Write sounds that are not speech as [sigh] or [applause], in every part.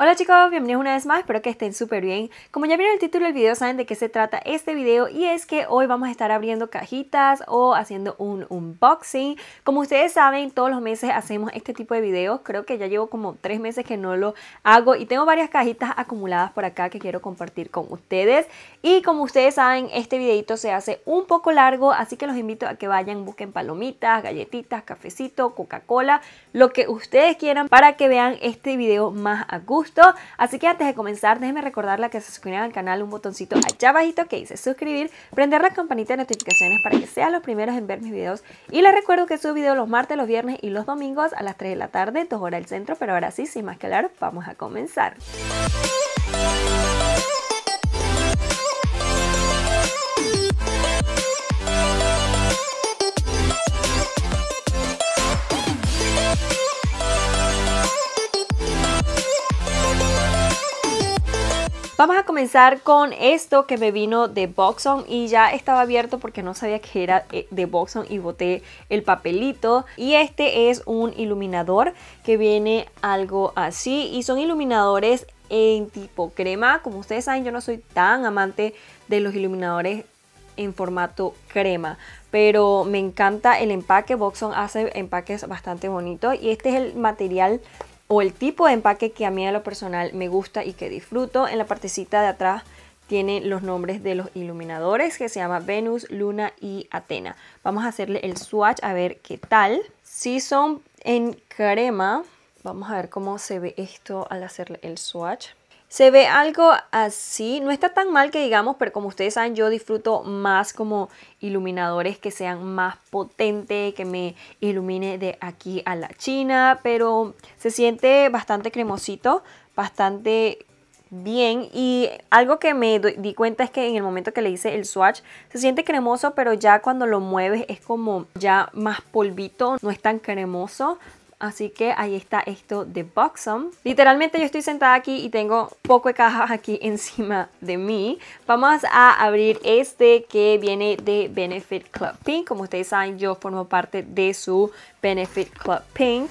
Hola chicos, bienvenidos una vez más, espero que estén súper bien. Como ya vieron el título del video, saben de qué se trata este video y es que hoy vamos a estar abriendo cajitas o haciendo un unboxing. Como ustedes saben, todos los meses hacemos este tipo de videos, creo que ya llevo como tres meses que no lo hago y tengo varias cajitas acumuladas por acá que quiero compartir con ustedes. Y como ustedes saben, este videito se hace un poco largo, así que los invito a que vayan, busquen palomitas, galletitas, cafecito, Coca-Cola, lo que ustedes quieran para que vean este video más a gusto. Así que antes de comenzar, déjenme recordarles que se suscriban al canal, un botoncito allá abajito que dice suscribir, prender la campanita de notificaciones para que sean los primeros en ver mis videos. Y les recuerdo que subo videos los martes, los viernes y los domingos a las 3 de la tarde, 2 horas del centro, pero ahora sí, sin más que hablar, vamos a comenzar. Vamos a comenzar con esto que me vino de Boxon y ya estaba abierto porque no sabía que era eh, de Boxon y boté el papelito. Y este es un iluminador que viene algo así y son iluminadores en tipo crema. Como ustedes saben yo no soy tan amante de los iluminadores en formato crema pero me encanta el empaque, Boxon hace empaques bastante bonitos y este es el material o el tipo de empaque que a mí a lo personal me gusta y que disfruto. En la partecita de atrás tiene los nombres de los iluminadores que se llama Venus, Luna y Atena. Vamos a hacerle el swatch a ver qué tal. Si son en crema, vamos a ver cómo se ve esto al hacerle el swatch se ve algo así. No está tan mal que digamos, pero como ustedes saben, yo disfruto más como iluminadores que sean más potentes, que me ilumine de aquí a la China, pero se siente bastante cremosito, bastante bien y algo que me di cuenta es que en el momento que le hice el swatch se siente cremoso pero ya cuando lo mueves es como ya más polvito no es tan cremoso Así que ahí está esto de Buxom. Literalmente yo estoy sentada aquí y tengo poco de cajas [laughs] aquí encima de mí. Vamos a abrir este que viene de Benefit Club Pink. Como ustedes saben, yo formo parte de su Benefit Club Pink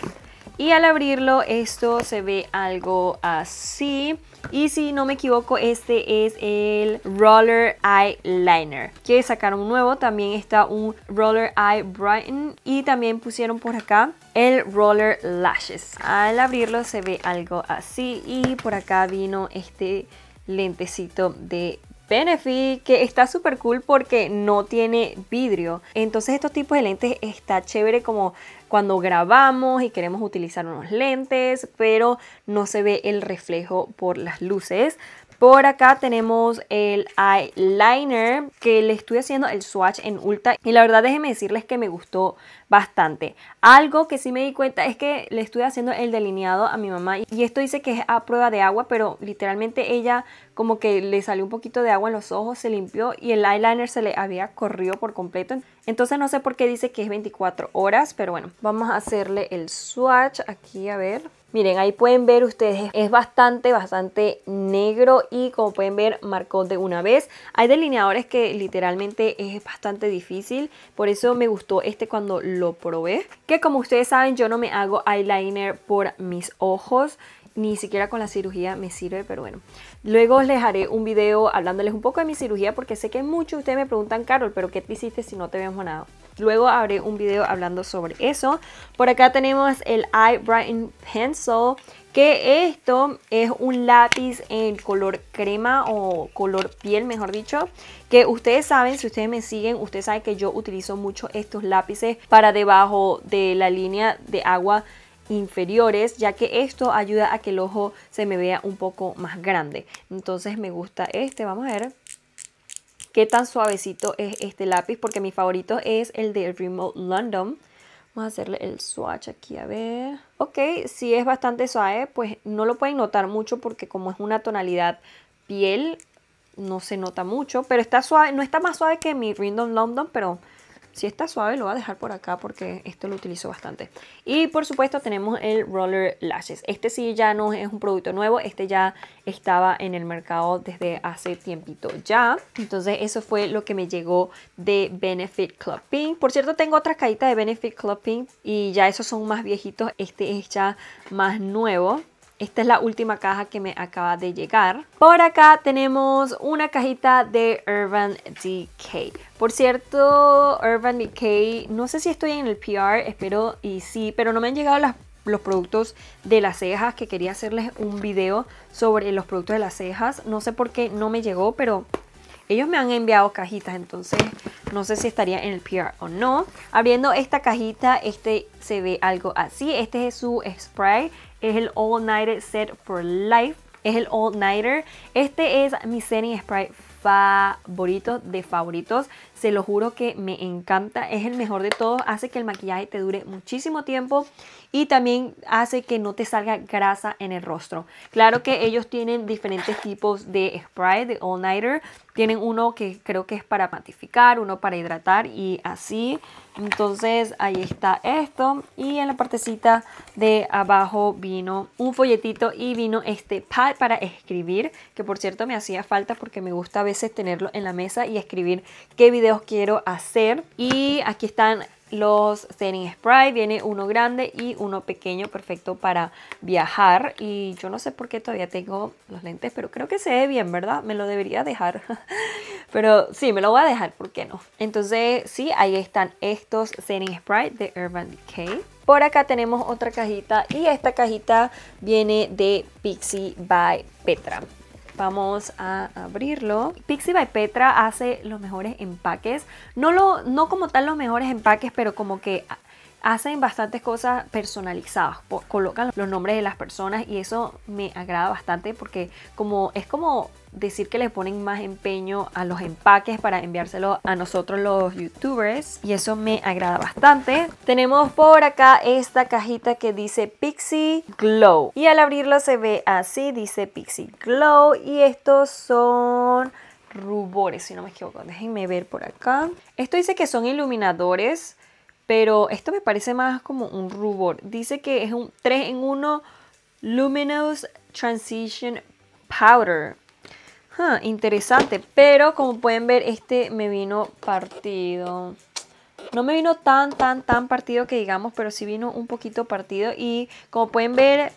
y al abrirlo esto se ve algo así y si no me equivoco este es el Roller Eyeliner que sacaron un nuevo, también está un Roller Eye Brighten y también pusieron por acá el Roller Lashes al abrirlo se ve algo así y por acá vino este lentecito de Benefit, que está súper cool porque no tiene vidrio. Entonces estos tipos de lentes está chévere como cuando grabamos y queremos utilizar unos lentes, pero no se ve el reflejo por las luces. Por acá tenemos el eyeliner que le estoy haciendo el swatch en Ulta y la verdad déjenme decirles que me gustó bastante. Algo que sí me di cuenta es que le estoy haciendo el delineado a mi mamá y esto dice que es a prueba de agua, pero literalmente ella como que le salió un poquito de agua en los ojos, se limpió y el eyeliner se le había corrido por completo. Entonces no sé por qué dice que es 24 horas, pero bueno, vamos a hacerle el swatch aquí a ver. Miren, ahí pueden ver ustedes, es bastante, bastante negro y como pueden ver marcó de una vez. Hay delineadores que literalmente es bastante difícil, por eso me gustó este cuando lo probé. Que como ustedes saben yo no me hago eyeliner por mis ojos, ni siquiera con la cirugía me sirve, pero bueno. Luego les haré un video hablándoles un poco de mi cirugía porque sé que muchos de ustedes me preguntan, Carol, pero ¿qué te hiciste si no te habíamos nada? Luego haré un video hablando sobre eso. Por acá tenemos el Eye Brighten Pencil, que esto es un lápiz en color crema o color piel, mejor dicho, que ustedes saben, si ustedes me siguen, ustedes saben que yo utilizo mucho estos lápices para debajo de la línea de agua inferiores ya que esto ayuda a que el ojo se me vea un poco más grande entonces me gusta este vamos a ver qué tan suavecito es este lápiz, porque mi favorito es el de Remote London. Vamos a hacerle el swatch aquí, a ver. Ok, si es bastante suave, pues no lo pueden notar mucho porque como es una tonalidad piel, no se nota mucho. Pero está suave, no está más suave que mi Random London, pero si está suave lo voy a dejar por acá porque esto lo utilizo bastante. Y por supuesto tenemos el Roller Lashes. Este sí ya no es un producto nuevo, este ya estaba en el mercado desde hace tiempito ya. Entonces eso fue lo que me llegó de Benefit Club Pink. Por cierto tengo otra cajita de Benefit Club Pink y ya esos son más viejitos. Este es ya más nuevo. Esta es la última caja que me acaba de llegar. Por acá tenemos una cajita de Urban Decay. Por cierto, Urban Decay, no sé si estoy en el PR, espero y sí, pero no me han llegado los productos de las cejas, que quería hacerles un video sobre los productos de las cejas. No sé por qué no me llegó, pero ellos me han enviado cajitas, entonces no sé si estaría en el PR o no. Abriendo esta cajita, este se ve algo así. Este es su spray es el All Nighter Set for Life. Es el All Nighter. Este es mi setting spray favorito de favoritos. Se lo juro que me encanta. Es el mejor de todos. Hace que el maquillaje te dure muchísimo tiempo. Y también hace que no te salga grasa en el rostro. Claro que ellos tienen diferentes tipos de spray, de all-nighter tienen uno que creo que es para matificar, uno para hidratar y así. Entonces ahí está esto y en la partecita de abajo vino un folletito y vino este pad para escribir, que por cierto me hacía falta porque me gusta a veces tenerlo en la mesa y escribir qué videos quiero hacer. Y aquí están los setting Spray. Viene uno grande y uno pequeño, perfecto para viajar. Y yo no sé por qué todavía tengo los lentes, pero creo que se ve bien, ¿verdad? Me lo debería dejar. [laughs] pero sí, me lo voy a dejar, ¿por qué no? Entonces, sí, ahí están estos setting Spray de Urban Decay. Por acá tenemos otra cajita y esta cajita viene de Pixie by Petra. Vamos a abrirlo. Pixie by Petra hace los mejores empaques. No, lo, no como tal los mejores empaques, pero como que hacen bastantes cosas personalizadas, colocan los nombres de las personas y eso me agrada bastante porque como es como decir que le ponen más empeño a los empaques para enviárselo a nosotros los youtubers y eso me agrada bastante. Tenemos por acá esta cajita que dice Pixie Glow y al abrirlo se ve así, dice Pixie Glow y estos son rubores si no me equivoco, déjenme ver por acá. Esto dice que son iluminadores pero esto me parece más como un rubor. Dice que es un 3 en 1 Luminous Transition Powder. interesante, pero como pueden ver este me vino partido. No me vino tan, tan, tan partido que digamos, pero sí vino un poquito partido. Y como pueden ver,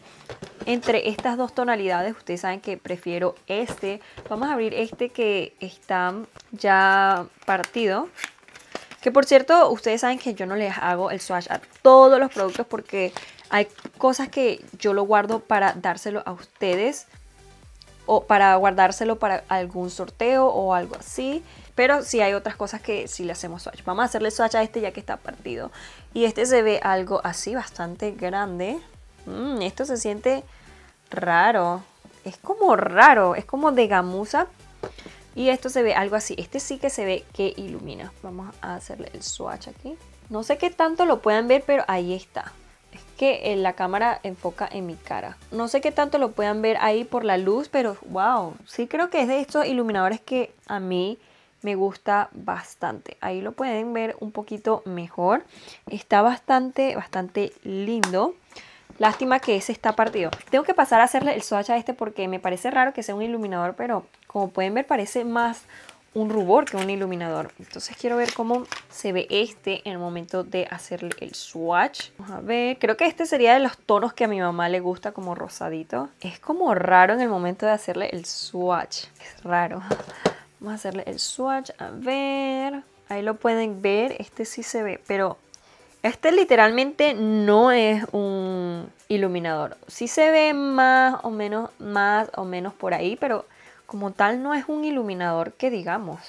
entre estas dos tonalidades, ustedes saben que prefiero este. Vamos a abrir este que está ya partido. Que por cierto, ustedes saben que yo no les hago el swatch a todos los productos porque hay cosas que yo lo guardo para dárselo a ustedes o para guardárselo para algún sorteo o algo así. Pero sí hay otras cosas que sí le hacemos swatch. Vamos a hacerle swatch a este ya que está partido. Y este se ve algo así, bastante grande. Mm, esto se siente raro. Es como raro, es como de gamuza, y esto se ve algo así. Este sí que se ve que ilumina. Vamos a hacerle el swatch aquí. No sé qué tanto lo puedan ver, pero ahí está. Es que eh, la cámara enfoca en mi cara. No sé qué tanto lo puedan ver ahí por la luz, pero wow. Sí creo que es de estos iluminadores que a mí me gusta bastante. Ahí lo pueden ver un poquito mejor. Está bastante, bastante lindo. Lástima que ese está partido. Tengo que pasar a hacerle el swatch a este porque me parece raro que sea un iluminador, pero como pueden ver parece más un rubor que un iluminador. Entonces quiero ver cómo se ve este en el momento de hacerle el swatch. Vamos a ver, creo que este sería de los tonos que a mi mamá le gusta como rosadito. Es como raro en el momento de hacerle el swatch. Es raro. Vamos a hacerle el swatch, a ver. Ahí lo pueden ver, este sí se ve, pero este literalmente no es un iluminador. Sí se ve más o menos, más o menos por ahí, pero como tal no es un iluminador que digamos.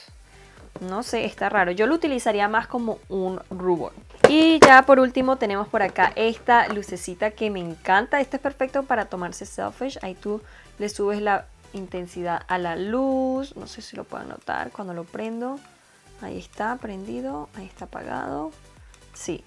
No sé, está raro. Yo lo utilizaría más como un rubor. Y ya por último tenemos por acá esta lucecita que me encanta. Este es perfecto para tomarse selfish. Ahí tú le subes la intensidad a la luz. No sé si lo puedan notar cuando lo prendo. Ahí está prendido, ahí está apagado. Sí,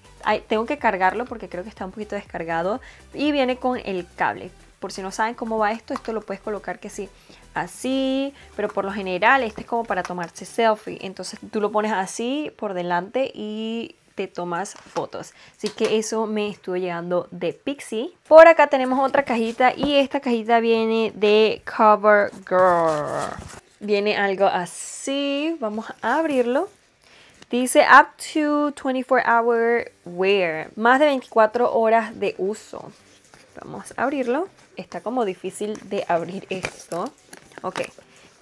tengo que cargarlo porque creo que está un poquito descargado. Y viene con el cable por si no saben cómo va esto, esto lo puedes colocar que sí, así, pero por lo general este es como para tomarse selfie, entonces tú lo pones así por delante y te tomas fotos. Así que eso me estuvo llegando de Pixie. Por acá tenemos otra cajita y esta cajita viene de CoverGirl. Viene algo así, vamos a abrirlo. Dice up to 24 hour wear, más de 24 horas de uso. Vamos a abrirlo está como difícil de abrir esto. Ok,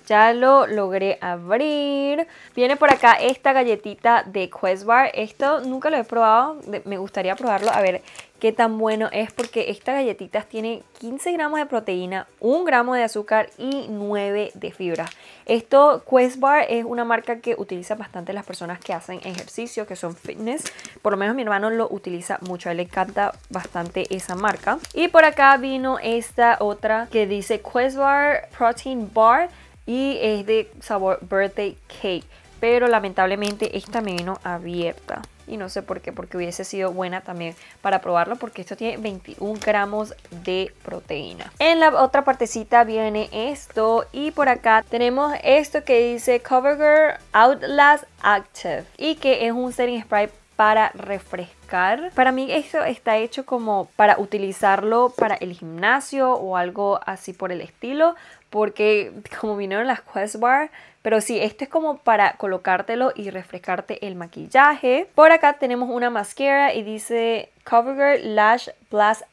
ya lo logré abrir. Viene por acá esta galletita de Quest Bar. Esto nunca lo he probado. Me gustaría probarlo. A ver qué tan bueno es porque esta galletita tiene 15 gramos de proteína, 1 gramo de azúcar y 9 de fibra. Esto, Quest Bar, es una marca que utiliza bastante las personas que hacen ejercicio, que son fitness. Por lo menos mi hermano lo utiliza mucho, a él le encanta bastante esa marca. Y por acá vino esta otra que dice Quest Bar Protein Bar y es de sabor birthday cake pero lamentablemente esta me vino abierta y no sé por qué, porque hubiese sido buena también para probarlo porque esto tiene 21 gramos de proteína. En la otra partecita viene esto y por acá tenemos esto que dice CoverGirl Outlast Active y que es un setting spray para refrescar. Para mí esto está hecho como para utilizarlo para el gimnasio o algo así por el estilo, porque como vinieron las Quest Bar, pero sí, esto es como para colocártelo y refrescarte el maquillaje. Por acá tenemos una mascara y dice CoverGirl Lash Blast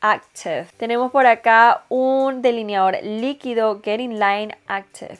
Active. Tenemos por acá un delineador líquido Getting Line Active.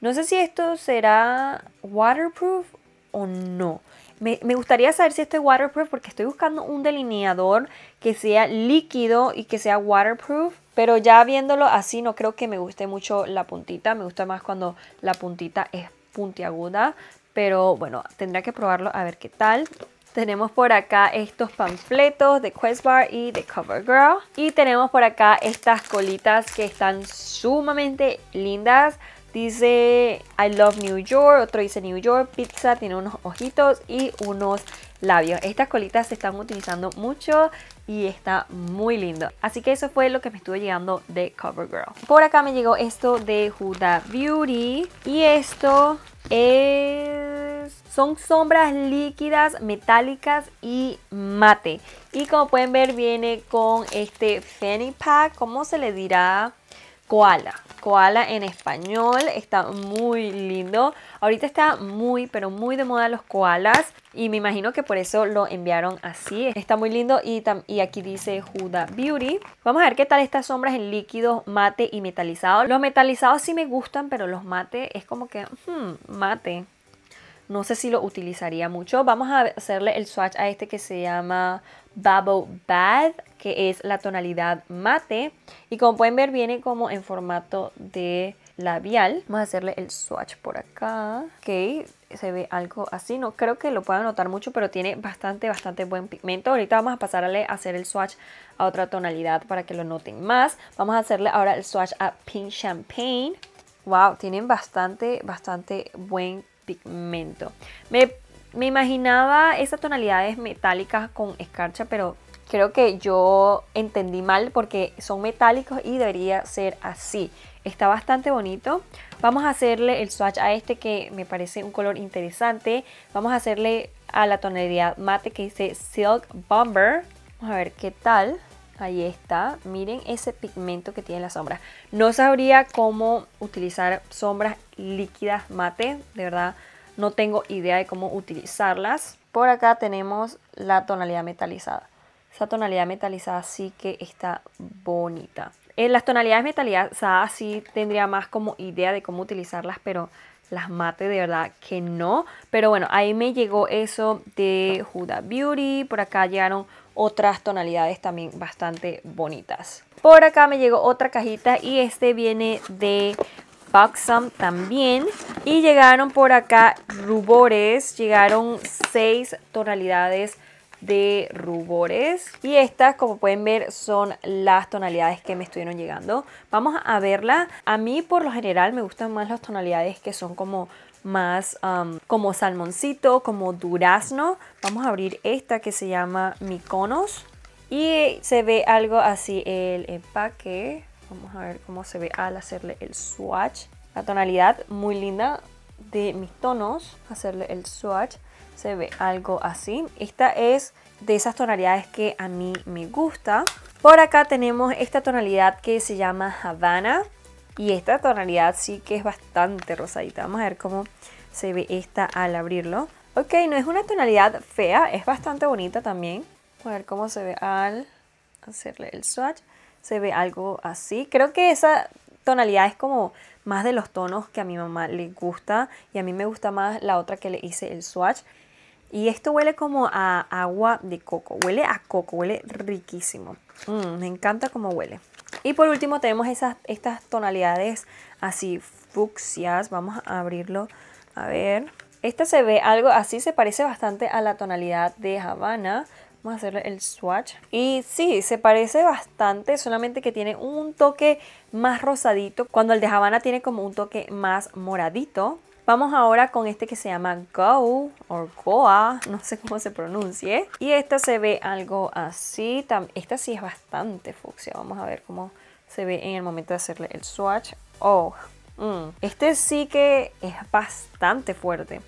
No sé si esto será waterproof o no. Me, me, gustaría saber si esto es waterproof porque estoy buscando un delineador que sea líquido y que sea waterproof. Pero ya viéndolo así, no creo que me guste mucho la puntita. Me gusta más cuando la puntita es puntiaguda. Pero bueno, tendrá que probarlo a ver qué tal. Tenemos por acá estos panfletos de Quest Bar y de CoverGirl. Y tenemos por acá estas colitas que están sumamente lindas. Dice I love New York, otro dice New York, pizza, tiene unos ojitos y unos labios. Estas colitas se están utilizando mucho y está muy lindo. Así que eso fue lo que me estuvo llegando de CoverGirl. Por acá me llegó esto de Huda Beauty y esto es... Son sombras líquidas, metálicas y mate. Y como pueden ver viene con este fanny pack, ¿cómo se le dirá? koala. Koala en español, está muy lindo. Ahorita está muy, pero muy de moda los koalas y me imagino que por eso lo enviaron así. Está muy lindo y, aquí dice Huda Beauty. Vamos a ver qué tal estas sombras en líquidos mate y metalizado. Los metalizados sí me gustan, pero los mate es como que hmm, mate. No sé si lo utilizaría mucho. Vamos a hacerle el swatch a este que se llama Bubble Bath que es la tonalidad mate. Y como pueden ver, viene como en formato de labial. Vamos a hacerle el swatch por acá. Ok, se ve algo así. No creo que lo puedan notar mucho, pero tiene bastante, bastante buen pigmento. Ahorita vamos a pasarle a hacer el swatch a otra tonalidad para que lo noten más. Vamos a hacerle ahora el swatch a Pink Champagne. Wow, tienen bastante, bastante buen pigmento. Me, me imaginaba esas tonalidades metálicas con escarcha, pero creo que yo entendí mal porque son metálicos y debería ser así. Está bastante bonito. Vamos a hacerle el swatch a este que me parece un color interesante. Vamos a hacerle a la tonalidad mate que dice Silk Bomber. Vamos a ver qué tal. Ahí está. Miren ese pigmento que tiene la sombra. No sabría cómo utilizar sombras líquidas mate. De verdad, no tengo idea de cómo utilizarlas. Por acá tenemos la tonalidad metalizada esa tonalidad metalizada sí que está bonita. En eh, las tonalidades metalizadas sí tendría más como idea de cómo utilizarlas, pero las mate de verdad que no. Pero bueno, ahí me llegó eso de Huda Beauty. Por acá llegaron otras tonalidades también bastante bonitas. Por acá me llegó otra cajita y este viene de Buxom también. Y llegaron por acá rubores, llegaron seis tonalidades de rubores. Y estas, como pueden ver, son las tonalidades que me estuvieron llegando. Vamos a verla. A mí, por lo general, me gustan más las tonalidades que son como más como salmoncito, como durazno. Vamos a abrir esta que se llama Miconos. Y se ve algo así el empaque. Vamos a ver cómo se ve al hacerle el swatch. La tonalidad muy linda de mis tonos. Hacerle el swatch se ve algo así. Esta es de esas tonalidades que a mí me gusta. Por acá tenemos esta tonalidad que se llama Havana. Y esta tonalidad sí que es bastante rosadita. Vamos a ver cómo se ve esta al abrirlo. Ok, no es una tonalidad fea, es bastante bonita también. Vamos a ver cómo se ve al hacerle el swatch. Se ve algo así. Creo que esa tonalidad es como más de los tonos que a mi mamá le gusta. Y a mí me gusta más la otra que le hice el swatch. Y esto huele como a agua de coco, huele a coco, huele riquísimo. Mm, me encanta cómo huele. Y por último tenemos esas, estas tonalidades así fucsias. Vamos a abrirlo. A ver. Esta se ve algo así, se parece bastante a la tonalidad de Havana. Vamos a hacerle el swatch. Y sí, se parece bastante, solamente que tiene un toque más rosadito. Cuando el de Havana tiene como un toque más moradito. Vamos ahora con este que se llama Go o Goa, no sé cómo se pronuncie. Y esta se ve algo así. Esta sí es bastante fucsia. Vamos a ver cómo se ve en el momento de hacerle el swatch. Oh, mm. este sí que es bastante fuerte.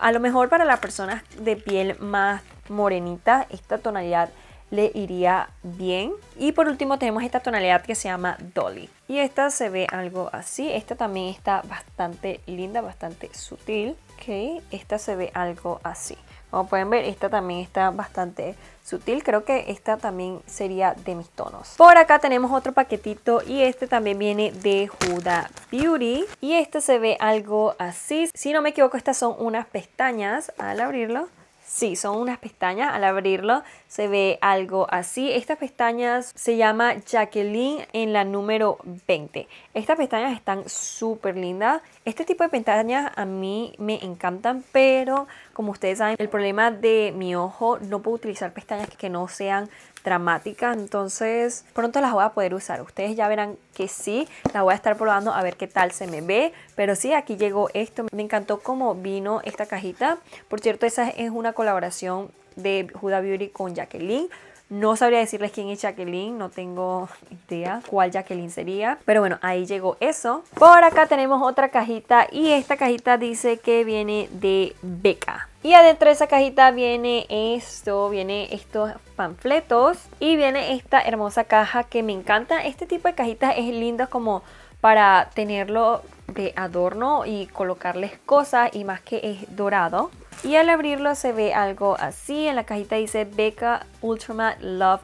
A lo mejor para las personas de piel más morenita, esta tonalidad le iría bien. Y por último tenemos esta tonalidad que se llama Dolly. Y esta se ve algo así. Esta también está bastante linda, bastante sutil. Ok, esta se ve algo así. Como pueden ver, esta también está bastante sutil. Creo que esta también sería de mis tonos. Por acá tenemos otro paquetito y este también viene de Huda Beauty. Y este se ve algo así. Si no me equivoco, estas son unas pestañas al abrirlo. Sí, son unas pestañas. Al abrirlo se ve algo así. Estas pestañas se llama Jacqueline en la número 20. Estas pestañas están súper lindas. Este tipo de pestañas a mí me encantan, pero como ustedes saben, el problema de mi ojo, no puedo utilizar pestañas que no sean dramáticas, entonces pronto las voy a poder usar. Ustedes ya verán que sí, la voy a estar probando a ver qué tal se me ve, pero sí, aquí llegó esto. Me encantó cómo vino esta cajita. Por cierto, esa es una colaboración de Huda Beauty con Jacqueline. No sabría decirles quién es Jacqueline, no tengo idea cuál Jacqueline sería. Pero bueno, ahí llegó eso. Por acá tenemos otra cajita y esta cajita dice que viene de Beca. Y adentro de esa cajita viene esto, viene estos panfletos y viene esta hermosa caja que me encanta. Este tipo de cajitas es lindo como para tenerlo de adorno y colocarles cosas y más que es dorado. Y al abrirlo se ve algo así. En la cajita dice Beca Ultimate Love.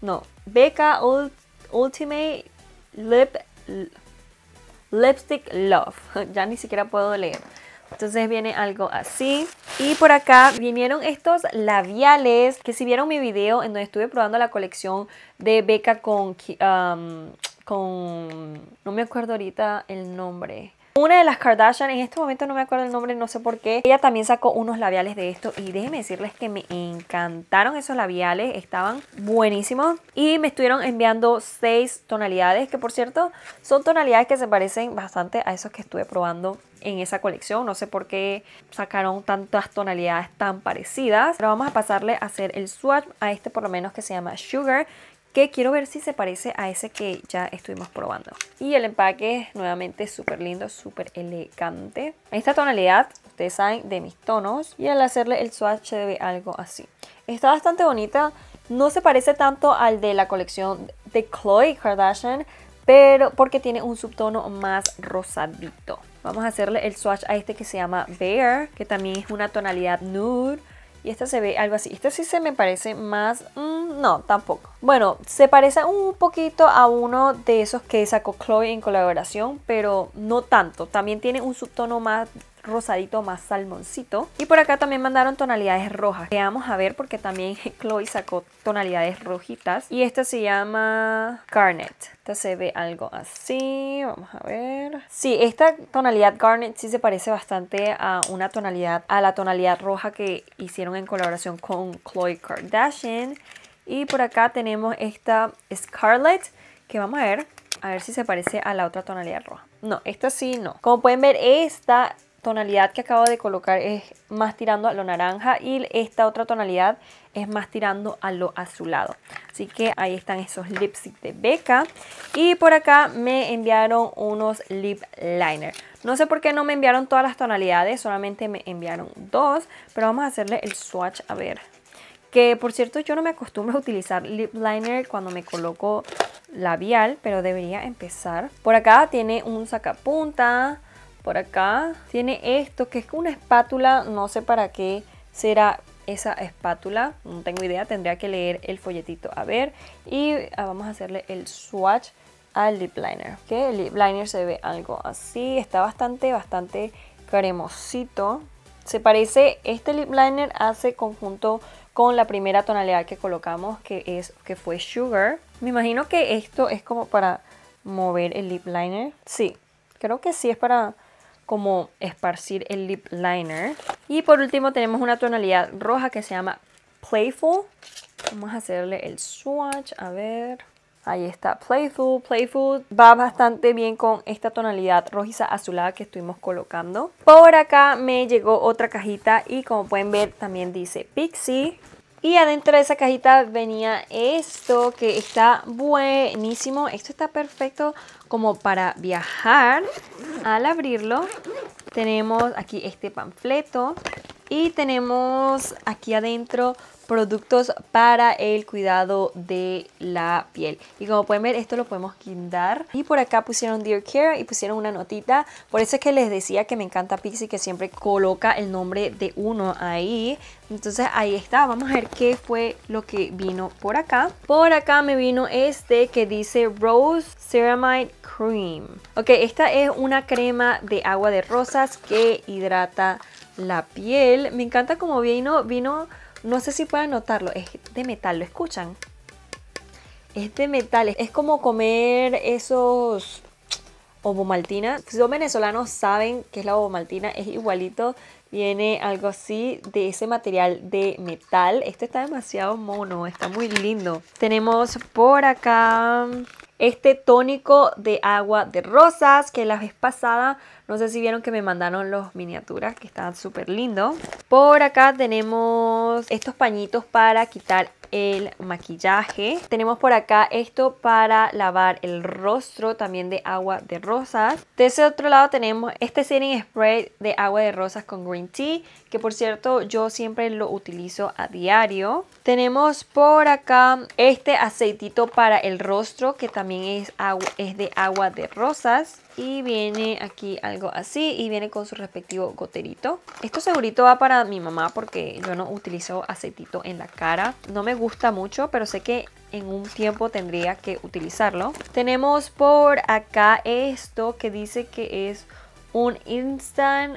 no, Beca Ultimate Lip Lipstick Love. [laughs] ya ni siquiera puedo leer. Entonces viene algo así. Y por acá vinieron estos labiales. Que si vieron mi video en donde estuve probando la colección de Beca con... con... No me acuerdo ahorita el nombre. Una de las Kardashian, en este momento no me acuerdo el nombre, no sé por qué, ella también sacó unos labiales de esto y déjenme decirles que me encantaron esos labiales, estaban buenísimos y me estuvieron enviando seis tonalidades, que por cierto son tonalidades que se parecen bastante a esos que estuve probando en esa colección. No sé por qué sacaron tantas tonalidades tan parecidas. Pero vamos a pasarle a hacer el swatch a este por lo menos que se llama Sugar que quiero ver si se parece a ese que ya estuvimos probando. Y el empaque es nuevamente súper lindo, súper elegante. Esta tonalidad, ustedes saben, de mis tonos. Y al hacerle el swatch se ve algo así. Está bastante bonita. No se parece tanto al de la colección de Chloe Kardashian, pero porque tiene un subtono más rosadito. Vamos a hacerle el swatch a este que se llama Bear, que también es una tonalidad nude y esta se ve algo así. Esta sí se me parece más... Mm, no, tampoco. Bueno, se parece un poquito a uno de esos que sacó Chloe en colaboración, pero no tanto. También tiene un subtono más rosadito más salmoncito. Y por acá también mandaron tonalidades rojas. Veamos a ver porque también [laughs] Chloe sacó tonalidades rojitas. Y esta se llama Garnet. Esta se ve algo así. Vamos a ver. Sí, esta tonalidad Garnet sí se parece bastante a una tonalidad, a la tonalidad roja que hicieron en colaboración con Chloe Kardashian. Y por acá tenemos esta Scarlet que vamos a ver. A ver si se parece a la otra tonalidad roja. No, esta sí no. Como pueden ver, esta tonalidad que acabo de colocar es más tirando a lo naranja y esta otra tonalidad es más tirando a lo azulado. Así que ahí están esos lipsticks de Becca. Y por acá me enviaron unos lip liner. No sé por qué no me enviaron todas las tonalidades, solamente me enviaron dos. Pero vamos a hacerle el swatch a ver. Que por cierto yo no me acostumbro a utilizar lip liner cuando me coloco labial, pero debería empezar. Por acá tiene un sacapunta por acá. Tiene esto, que es una espátula, no sé para qué será esa espátula, no tengo idea, tendría que leer el folletito a ver. Y ah, vamos a hacerle el swatch al lip liner, que el lip liner se ve algo así, está bastante, bastante cremosito. Se parece, este lip liner hace conjunto con la primera tonalidad que colocamos, que, es, que fue Sugar. Me imagino que esto es como para mover el lip liner. Sí, creo que sí es para como esparcir el lip liner. Y por último tenemos una tonalidad roja que se llama Playful. Vamos a hacerle el swatch, a ver. Ahí está, Playful, Playful. Va bastante bien con esta tonalidad rojiza azulada que estuvimos colocando. Por acá me llegó otra cajita y como pueden ver también dice Pixie. Y adentro de esa cajita venía esto que está buenísimo. Esto está perfecto como para viajar. Al abrirlo tenemos aquí este panfleto y tenemos aquí adentro productos para el cuidado de la piel. Y como pueden ver, esto lo podemos guindar. Y por acá pusieron Dear Care y pusieron una notita. Por eso es que les decía que me encanta Pixi que siempre coloca el nombre de uno ahí. Entonces ahí está, vamos a ver qué fue lo que vino por acá. Por acá me vino este que dice Rose Ceramide Cream. Ok, esta es una crema de agua de rosas que hidrata la piel. Me encanta como vino, vino, no sé si pueden notarlo, es de metal, ¿lo escuchan? Es de metal, es como comer esos ovomaltina. Si los venezolanos saben que es la ovomaltina, es igualito Viene algo así de ese material de metal. Este está demasiado mono, está muy lindo. Tenemos por acá este tónico de agua de rosas que la vez pasada no sé si vieron que me mandaron los miniaturas que están súper lindo por acá tenemos estos pañitos para quitar el maquillaje. Tenemos por acá esto para lavar el rostro, también de agua de rosas. De ese otro lado tenemos este setting spray de agua de rosas con green tea, que por cierto yo siempre lo utilizo a diario. Tenemos por acá este aceitito para el rostro, que también es, es de agua de rosas. Y viene aquí algo así y viene con su respectivo goterito. Esto segurito va para mi mamá porque yo no utilizo aceitito en la cara. No me gusta mucho, pero sé que en un tiempo tendría que utilizarlo. Tenemos por acá esto que dice que es un Instant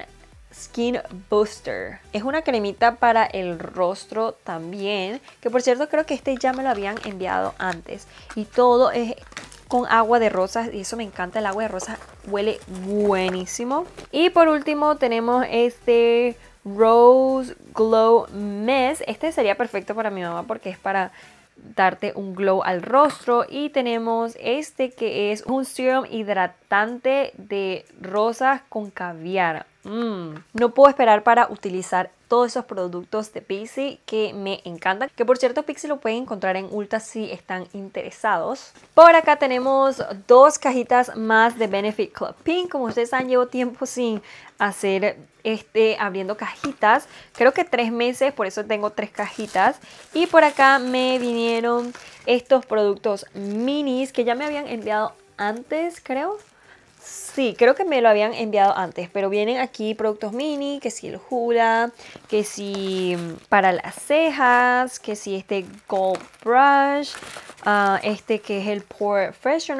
Skin Booster. Es una cremita para el rostro también, que por cierto creo que este ya me lo habían enviado antes. Y todo es con agua de rosas y eso me encanta, el agua de rosas huele buenísimo. Y por último tenemos este Rose Glow Mist, este sería perfecto para mi mamá porque es para darte un glow al rostro y tenemos este que es un serum hidratante de rosas con caviar Mm. No puedo esperar para utilizar todos esos productos de Pixi que me encantan. Que por cierto, Pixi lo pueden encontrar en Ulta si están interesados. Por acá tenemos dos cajitas más de Benefit Club Pink. Como ustedes saben, llevo tiempo sin hacer este abriendo cajitas. Creo que tres meses, por eso tengo tres cajitas. Y por acá me vinieron estos productos minis que ya me habían enviado antes, creo. Sí, creo que me lo habían enviado antes, pero vienen aquí productos mini, que si el jura, que si mm, para las cejas, que si este Gold Brush, ah, este que es el Pore Fresh.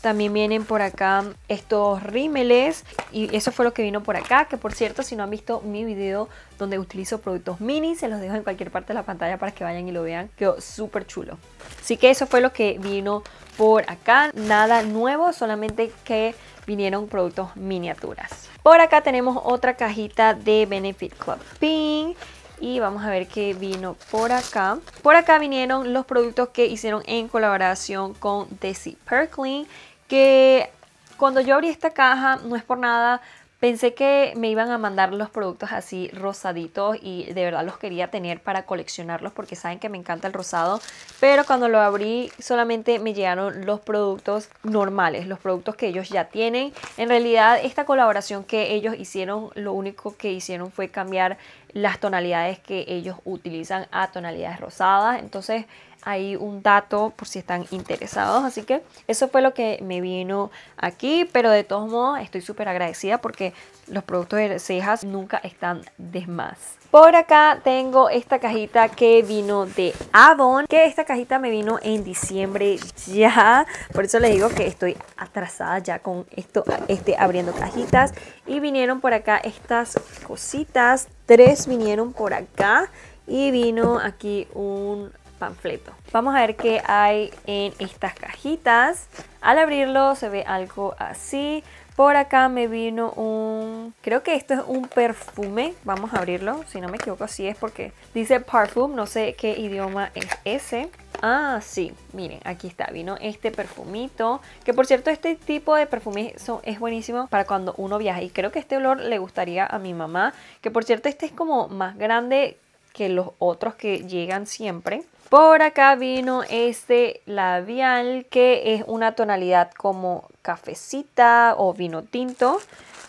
También vienen por acá estos rímeles y eso fue lo que vino por acá, que por cierto, si no han visto mi video donde utilizo productos mini, se los dejo en cualquier parte de la pantalla para que vayan y lo vean, quedó súper chulo. Así que eso fue lo que vino por acá, nada nuevo, solamente que vinieron productos miniaturas. Por acá tenemos otra cajita de Benefit Club Pink. Y vamos a ver qué vino por acá. Por acá vinieron los productos que hicieron en colaboración con Desi Perkling. Que cuando yo abrí esta caja, no es por nada, Pensé que me iban a mandar los productos así rosaditos y de verdad los quería tener para coleccionarlos porque saben que me encanta el rosado. Pero cuando lo abrí solamente me llegaron los productos normales, los productos que ellos ya tienen. En realidad esta colaboración que ellos hicieron, lo único que hicieron fue cambiar las tonalidades que ellos utilizan a tonalidades rosadas. Entonces hay un dato por si están interesados. Así que eso fue lo que me vino aquí, pero de todos modos estoy súper agradecida porque los productos de cejas nunca están de más. Por acá tengo esta cajita que vino de Avon, que esta cajita me vino en diciembre ya, por eso les digo que estoy atrasada ya con esto, este abriendo cajitas. Y vinieron por acá estas cositas, tres vinieron por acá y vino aquí un panfleto. Vamos a ver qué hay en estas cajitas. Al abrirlo se ve algo así. Por acá me vino un... Creo que esto es un perfume. Vamos a abrirlo. Si no me equivoco, así es porque dice parfum. No sé qué idioma es ese. Ah, sí, miren, aquí está, vino este perfumito, que por cierto este tipo de perfumes es buenísimo para cuando uno viaja y creo que este olor le gustaría a mi mamá, que por cierto este es como más grande que los otros que llegan siempre. Por acá vino este labial que es una tonalidad como cafecita o vino tinto.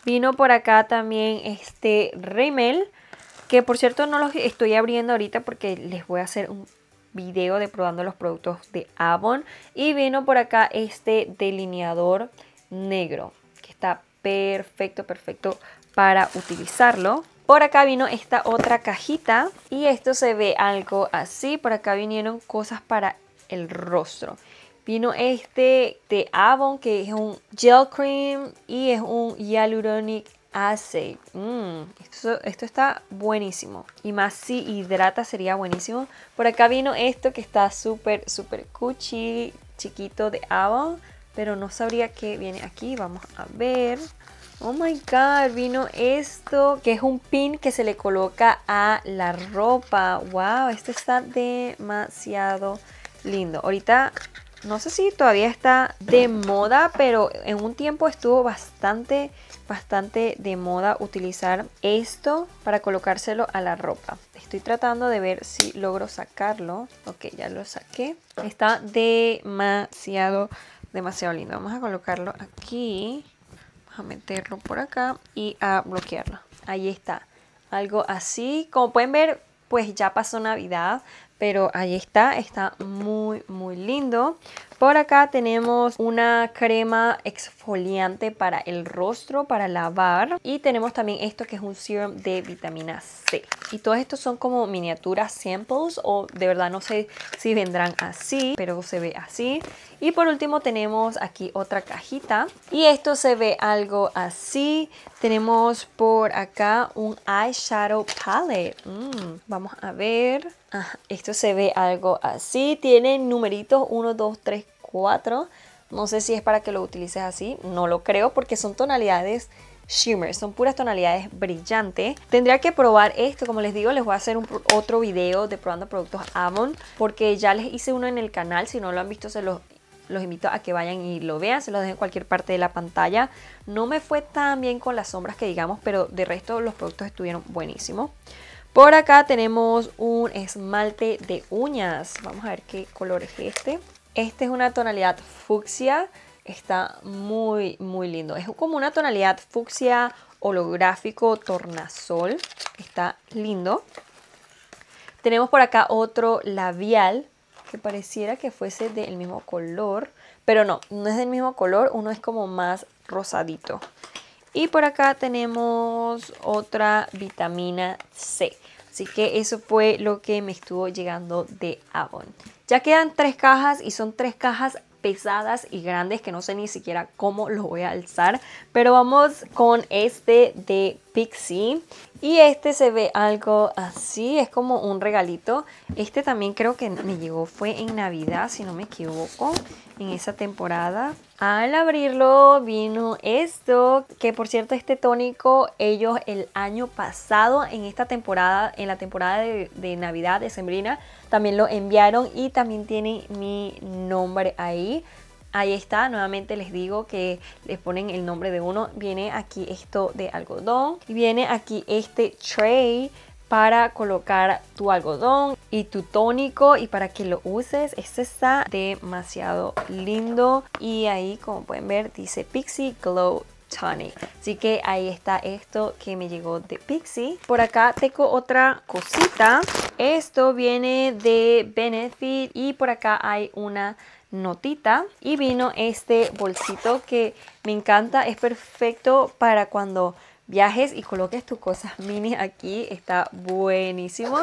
Vino por acá también este remel. que por cierto no los estoy abriendo ahorita porque les voy a hacer un video de probando los productos de Avon. Y vino por acá este delineador negro que está perfecto, perfecto para utilizarlo. Por acá vino esta otra cajita y esto se ve algo así. Por acá vinieron cosas para el rostro. Vino este de Avon que es un gel cream y es un hyaluronic acid. Mm, esto, está buenísimo. Y más si hidrata sería buenísimo. Por acá vino esto que está súper, súper cuchi, chiquito de Avon. Pero no sabría qué viene aquí. Vamos a ver. Oh my god, vino esto, que es un pin que se le coloca a la ropa. Wow, este está demasiado lindo. Ahorita no sé si todavía está de moda, pero en un tiempo estuvo bastante, bastante de moda utilizar esto para colocárselo a la ropa. Estoy tratando de ver si logro sacarlo. Ok, ya lo saqué. Está demasiado, demasiado lindo. Vamos a colocarlo aquí a meterlo por acá y a bloquearlo. Ahí está. Algo así. Como pueden ver, pues ya pasó Navidad, pero ahí está. Está muy, muy lindo. Por acá tenemos una crema exfoliante para el rostro, para lavar. Y tenemos también esto que es un serum de vitamina C. Y todos estos son como miniaturas samples o de verdad no sé si vendrán así, pero se ve así. Y por último tenemos aquí otra cajita. Y esto se ve algo así. Tenemos por acá un eyeshadow palette. Mm, vamos a ver. Ah, esto se ve algo así. Tiene numeritos 1, 2, 3, no sé si es para que lo utilices así, no lo creo porque son tonalidades shimmer, son puras tonalidades brillantes. Tendría que probar esto, como les digo, les voy a hacer un, otro video de probando productos Avon porque ya les hice uno en el canal, si no lo han visto se los los invito a que vayan y lo vean, se los dejo en cualquier parte de la pantalla. No me fue tan bien con las sombras que digamos, pero de resto los productos estuvieron buenísimos. Por acá tenemos un esmalte de uñas, vamos a ver qué color es este. Esta es una tonalidad fucsia, está muy, muy lindo. Es como una tonalidad fucsia holográfico tornasol, está lindo. Tenemos por acá otro labial que pareciera que fuese del mismo color, pero no, no es del mismo color, uno es como más rosadito. Y por acá tenemos otra vitamina C. Así que eso fue lo que me estuvo llegando de Avon. Ya quedan tres cajas y son tres cajas pesadas y grandes que no sé ni siquiera cómo lo voy a alzar. Pero vamos con este de Pixie. Y este se ve algo así, es como un regalito. Este también creo que me llegó, fue en Navidad, si no me equivoco, en esa temporada. Al abrirlo vino esto, que por cierto este tónico ellos el año pasado en esta temporada, en la temporada de, de Navidad de Sembrina, también lo enviaron y también tiene mi nombre ahí. Ahí está, nuevamente les digo que les ponen el nombre de uno. Viene aquí esto de algodón y viene aquí este tray para colocar tu algodón y tu tónico y para que lo uses. Este está demasiado lindo y ahí como pueden ver dice Pixie Glow Tonic. Así que ahí está esto que me llegó de Pixie. Por acá tengo otra cosita. Esto viene de Benefit y por acá hay una notita y vino este bolsito que me encanta, es perfecto para cuando viajes y coloques tus cosas mini aquí, está buenísimo.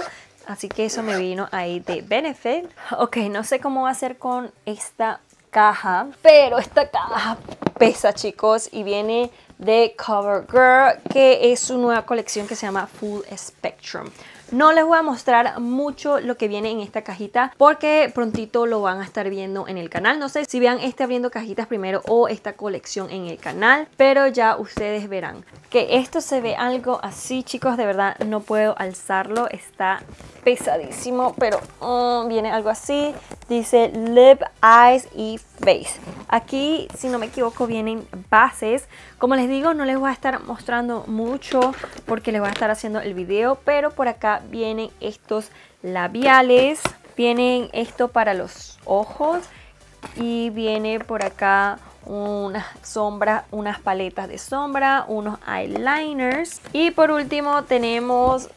Así que eso me vino ahí de Benefit. Ok, no sé cómo va a ser con esta caja, pero esta caja pesa chicos y viene de CoverGirl que es su nueva colección que se llama Full Spectrum. No les voy a mostrar mucho lo que viene en esta cajita porque prontito lo van a estar viendo en el canal. No sé si vean este abriendo cajitas primero o esta colección en el canal, pero ya ustedes verán que esto se ve algo así, chicos. De verdad no puedo alzarlo, está pesadísimo, pero mm, viene algo así. Dice Lip, Eyes y ¿Veis? Aquí, si no me equivoco, vienen bases. Como les digo, no les voy a estar mostrando mucho porque les voy a estar haciendo el video. Pero por acá vienen estos labiales. Vienen esto para los ojos. Y viene por acá unas sombras, unas paletas de sombra, unos eyeliners. Y por último tenemos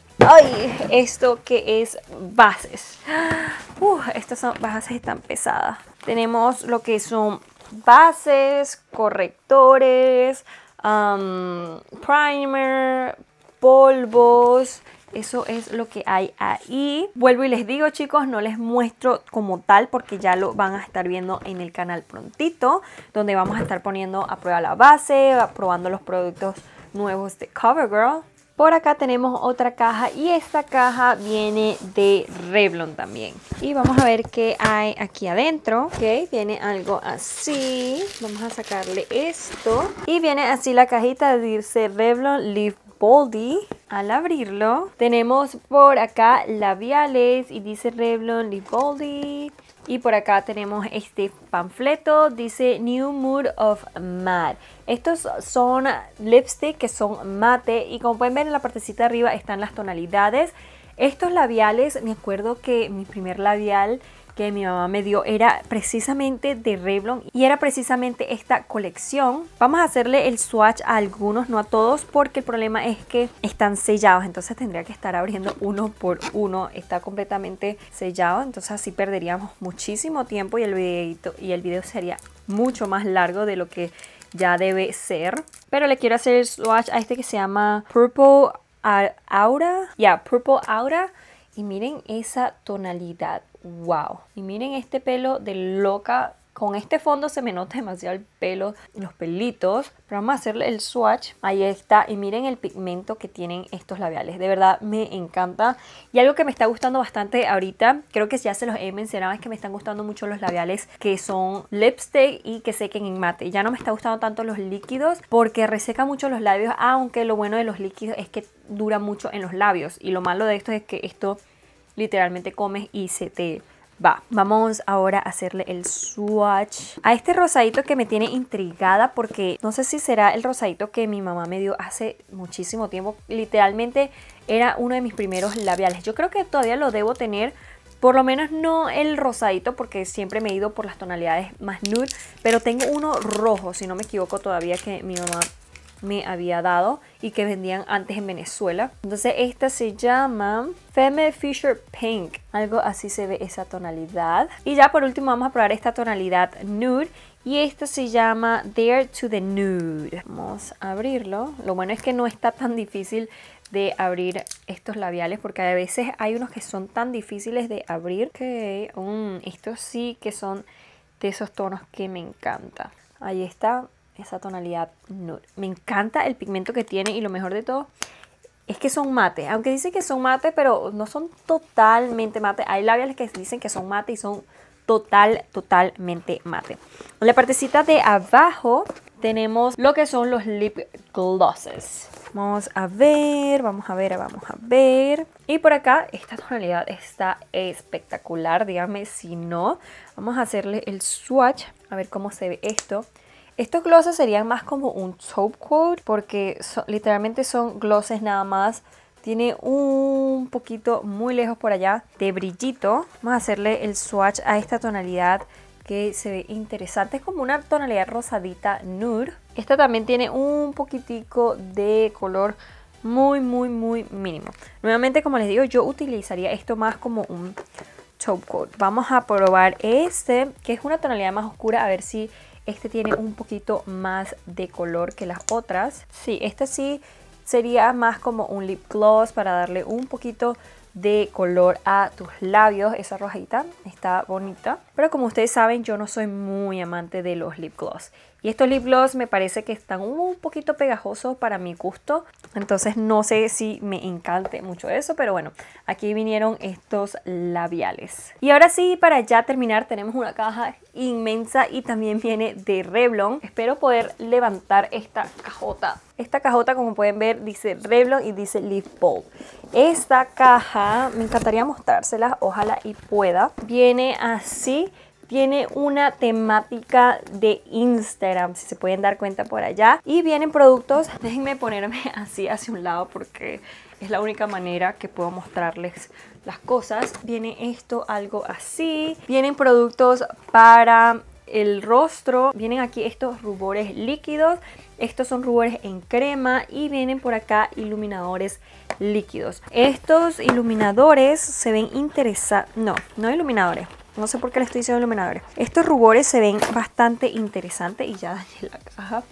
esto que es bases. [gasps] estas son, bases tan pesadas. Tenemos lo que son bases, correctores, um, primer, polvos, eso es lo que hay ahí. Vuelvo y les digo, chicos, no les muestro como tal porque ya lo van a estar viendo en el canal prontito, donde vamos a estar poniendo a prueba la base, probando los productos nuevos de CoverGirl. Por acá tenemos otra caja y esta caja viene de Revlon también. Y vamos a ver qué hay aquí adentro. Ok, viene algo así. Vamos a sacarle esto. Y viene así la cajita, dice Revlon Live Body. Al abrirlo, tenemos por acá labiales y dice Revlon Lip Body. Y por acá tenemos este panfleto, dice New Mood of Matte. Estos son lipstick que son mate y como pueden ver en la partecita arriba están las tonalidades. Estos labiales, me acuerdo que mi primer labial que mi mamá me dio era precisamente de Revlon y era precisamente esta colección. Vamos a hacerle el swatch a algunos, no a todos, porque el problema es que están sellados, entonces tendría que estar abriendo uno por uno. Está completamente sellado, entonces así perderíamos muchísimo tiempo y el videito, y el video sería mucho más largo de lo que ya debe ser. Pero le quiero hacer el swatch a este que se llama Purple Aura. Ya, Purple Aura. Y miren esa tonalidad wow. Y miren este pelo de loca. Con este fondo se me nota demasiado el pelo, los pelitos. Pero vamos a hacerle el swatch. Ahí está. Y miren el pigmento que tienen estos labiales. De verdad me encanta. Y algo que me está gustando bastante ahorita, creo que ya se los he mencionado, es que me están gustando mucho los labiales que son lipstick y que sequen en mate. Ya no me está gustando tanto los líquidos porque reseca mucho los labios. Aunque lo bueno de los líquidos es que dura mucho en los labios. Y lo malo de esto es que esto literalmente comes y se te va. Vamos ahora a hacerle el swatch a este rosadito que me tiene intrigada porque no sé si será el rosadito que mi mamá me dio hace muchísimo tiempo. Literalmente era uno de mis primeros labiales. Yo creo que todavía lo debo tener por lo menos no el rosadito porque siempre me he ido por las tonalidades más nude, pero tengo uno rojo, si no me equivoco todavía que mi mamá me había dado y que vendían antes en Venezuela. Entonces esta se llama Femme Fisher Pink, algo así se ve esa tonalidad. Y ya por último vamos a probar esta tonalidad nude y esta se llama Dare to the Nude. Vamos a abrirlo. Lo bueno es que no está tan difícil de abrir estos labiales porque a veces hay unos que son tan difíciles de abrir que mm, estos sí que son de esos tonos que me encanta. Ahí está, esa tonalidad nude. Me encanta el pigmento que tiene y lo mejor de todo es que son mate. Aunque dice que son mate, pero no son totalmente mate. Hay labiales que dicen que son mate y son total, totalmente mate. En la partecita de abajo tenemos lo que son los lip glosses. Vamos a ver, vamos a ver, vamos a ver. Y por acá, esta tonalidad está espectacular, dígame si no. Vamos a hacerle el swatch, a ver cómo se ve esto. Estos glosses serían más como un soap coat porque literalmente son glosses nada más. Tiene un poquito muy lejos por allá de brillito. Vamos a hacerle el swatch a esta tonalidad que se ve interesante. Es como una tonalidad rosadita nude. Esta también tiene un poquitico de color muy, muy, muy mínimo. Nuevamente, como les digo, yo utilizaría esto más como un top coat. Vamos a probar este, que es una tonalidad más oscura, a ver si este tiene un poquito más de color que las otras. Sí, este sí sería más como un lip gloss para darle un poquito de color a tus labios. Esa rojita está bonita. Pero como ustedes saben, yo no soy muy amante de los lip gloss. Y estos lip gloss me parece que están un poquito pegajosos para mi gusto. Entonces no sé si me encante mucho eso, pero bueno, aquí vinieron estos labiales. Y ahora sí, para ya terminar, tenemos una caja inmensa y también viene de Revlon. Espero poder levantar esta cajota. Esta cajota, como pueden ver, dice Revlon y dice lip Bowl. Esta caja, me encantaría mostrársela, ojalá y pueda. Viene así tiene una temática de Instagram, si se pueden dar cuenta por allá. Y vienen productos, [laughs] déjenme ponerme así hacia un lado porque es la única manera que puedo mostrarles las cosas. Viene esto, algo así. Vienen productos para el rostro. Vienen aquí estos rubores líquidos. Estos son rubores en crema y vienen por acá iluminadores líquidos. Estos iluminadores se ven interesados. No, no iluminadores. No sé por qué le estoy diciendo iluminadores. Estos rubores se ven bastante interesantes y ya dañé la caja.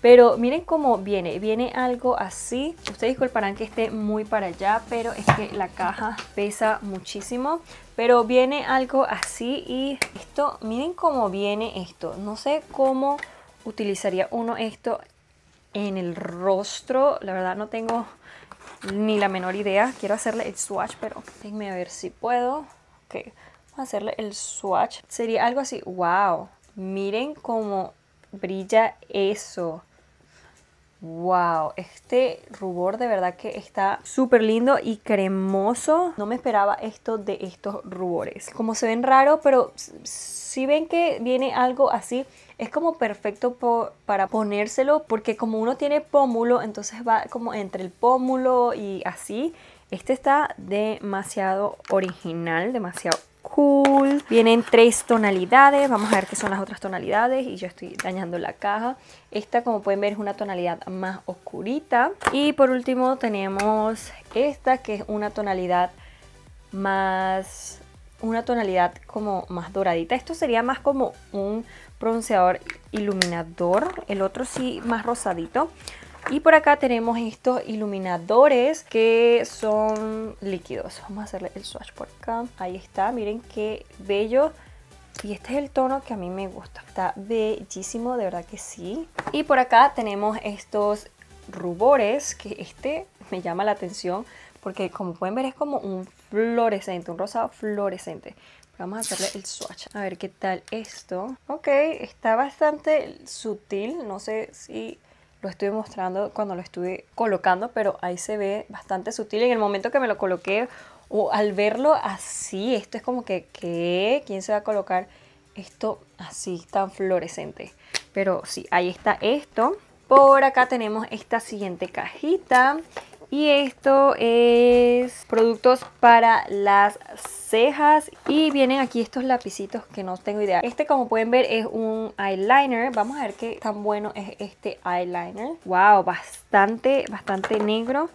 Pero miren cómo viene, viene algo así. Ustedes disculparán que esté muy para allá, pero es que la caja pesa muchísimo. Pero viene algo así y esto, miren cómo viene esto. No sé cómo utilizaría uno esto en el rostro. La verdad no tengo ni la menor idea. Quiero hacerle el swatch, pero déjenme ver si puedo. Ok hacerle el swatch, sería algo así, wow, miren cómo brilla eso. Wow, este rubor de verdad que está súper lindo y cremoso. No me esperaba esto de estos rubores. Como se ven raro, pero si ven que viene algo así, es como perfecto para ponérselo porque como uno tiene pómulo, entonces va como entre el pómulo y así. Este está demasiado original, demasiado cool. Vienen tres tonalidades. Vamos a ver qué son las otras tonalidades. Y yo estoy dañando la caja. Esta, como pueden ver, es una tonalidad más oscurita. Y por último tenemos esta, que es una tonalidad más... Una tonalidad como más doradita. Esto sería más como un bronceador iluminador. El otro sí más rosadito. Y por acá tenemos estos iluminadores que son líquidos. Vamos a hacerle el swatch por acá. Ahí está, miren qué bello. Y este es el tono que a mí me gusta. Está bellísimo, de verdad que sí. Y por acá tenemos estos rubores, que este [laughs] me llama la atención porque como pueden ver es como un fluorescente, un rosado fluorescente. Vamos a hacerle el swatch. A ver qué tal esto. Ok, está bastante sutil. No sé si lo estuve mostrando cuando lo estuve colocando, pero ahí se ve bastante sutil. En el momento que me lo coloqué o al verlo así, esto es como que, ¿qué? ¿Quién se va a colocar esto así tan fluorescente? Pero sí, ahí está esto. Por acá tenemos esta siguiente cajita. Y esto es productos para las cejas. Y vienen aquí estos lapicitos que no tengo idea. Este como pueden ver es un eyeliner. Vamos a ver qué tan bueno es este eyeliner. Wow, bastante, bastante negro.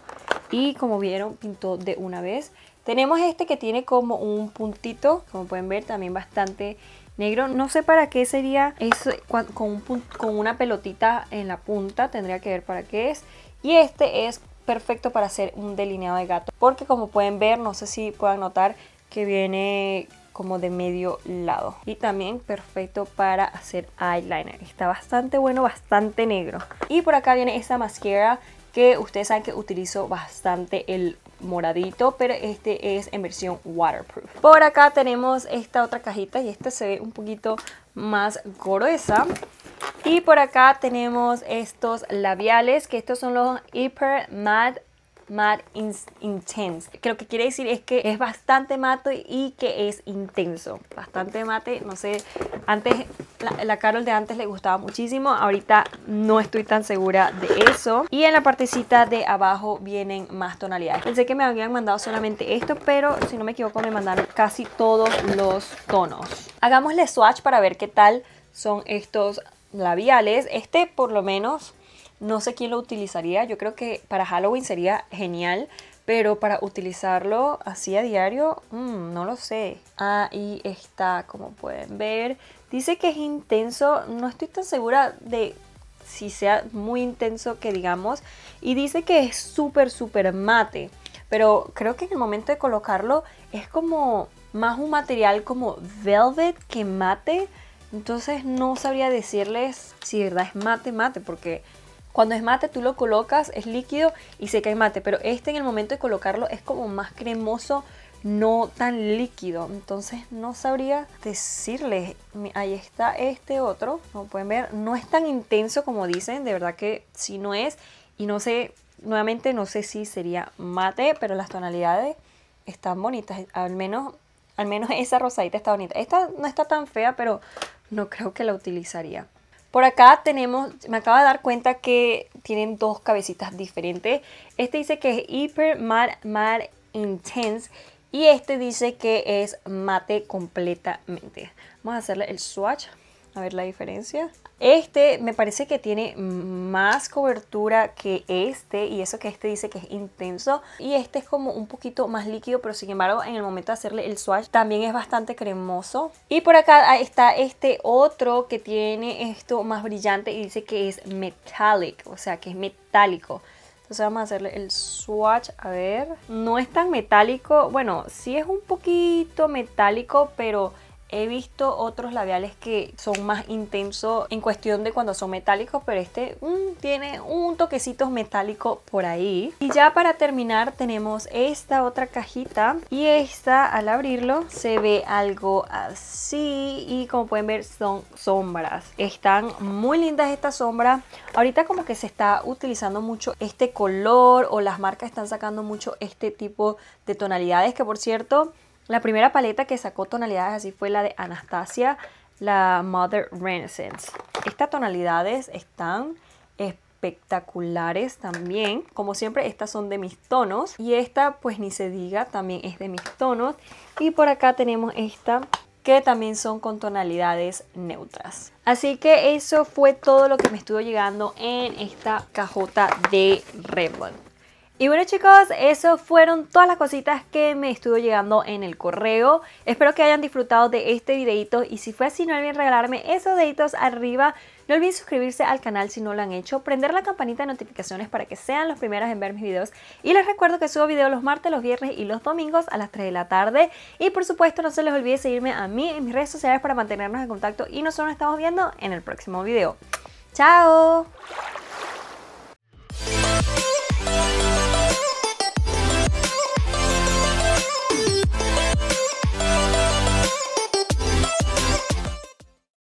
Y como vieron pintó de una vez. Tenemos este que tiene como un puntito, como pueden ver, también bastante negro. No sé para qué sería, es con, con una pelotita en la punta, tendría que ver para qué es. Y este es perfecto para hacer un delineado de gato. Porque como pueden ver, no sé si puedan notar que viene como de medio lado. Y también perfecto para hacer eyeliner. Está bastante bueno, bastante negro. Y por acá viene esta mascara que ustedes saben que utilizo bastante el moradito, pero este es en versión waterproof. Por acá tenemos esta otra cajita y esta se ve un poquito más gruesa. Y por acá tenemos estos labiales, que estos son los Hyper Matte Intense. Que lo que quiere decir es que es bastante mate y que es intenso. Bastante mate, no sé, antes, la, la, Carol de antes le gustaba muchísimo, ahorita no estoy tan segura de eso. Y en la partecita de abajo vienen más tonalidades. Pensé que me habían mandado solamente esto, pero si no me equivoco me mandaron casi todos los tonos. Hagámosle swatch para ver qué tal son estos labiales. Este por lo menos, no sé quién lo utilizaría. Yo creo que para Halloween sería genial. Pero para utilizarlo así a diario, mm, no lo sé. Ahí está, como pueden ver. Dice que es intenso. No estoy tan segura de si sea muy intenso que digamos. Y dice que es súper, súper mate. Pero creo que en el momento de colocarlo es como más un material como velvet que mate. Entonces no sabría decirles si de verdad es mate, mate, porque cuando es mate tú lo colocas, es líquido y se cae mate, pero este en el momento de colocarlo es como más cremoso, no tan líquido. Entonces no sabría decirles. Ahí está este otro, como pueden ver, no es tan intenso como dicen, de verdad que si sí no es. Y no sé, nuevamente no sé si sería mate, pero las tonalidades están bonitas, al menos, al menos esa rosadita está bonita. Esta no está tan fea, pero no creo que la utilizaría. Por acá tenemos, me acaba de dar cuenta que tienen dos cabecitas diferentes. Este dice que es Hyper Matte Intense y este dice que es mate completamente. Vamos a hacerle el swatch, a ver la diferencia. Este me parece que tiene más cobertura que este y eso que este dice que es intenso y este es como un poquito más líquido pero sin embargo en el momento de hacerle el swatch también es bastante cremoso. Y por acá está este otro que tiene esto más brillante y dice que es metallic, o sea que es metálico. Entonces vamos a hacerle el swatch, a ver. No es tan metálico, bueno, sí es un poquito metálico, pero He visto otros labiales que son más intensos en cuestión de cuando son metálicos, pero este mm, tiene un toquecito metálico por ahí. Y ya para terminar tenemos esta otra cajita y esta al abrirlo se ve algo así y como pueden ver son sombras. Están muy lindas estas sombras. Ahorita como que se está utilizando mucho este color o las marcas están sacando mucho este tipo de tonalidades que por cierto la primera paleta que sacó tonalidades así fue la de Anastasia, la Mother Renaissance. Estas tonalidades están espectaculares también. Como siempre, estas son de mis tonos. Y esta, pues ni se diga, también es de mis tonos. Y por acá tenemos esta que también son con tonalidades neutras. Así que eso fue todo lo que me estuvo llegando en esta cajota de Revlon. Y bueno chicos, eso fueron todas las cositas que me estuvo llegando en el correo. Espero que hayan disfrutado de este videito y si fue así no olviden regalarme esos deditos arriba. No olviden suscribirse al canal si no lo han hecho, prender la campanita de notificaciones para que sean los primeros en ver mis videos. Y les recuerdo que subo videos los martes, los viernes y los domingos a las 3 de la tarde. Y por supuesto no se les olvide seguirme a mí en mis redes sociales para mantenernos en contacto y nosotros nos estamos viendo en el próximo video. ¡Chao!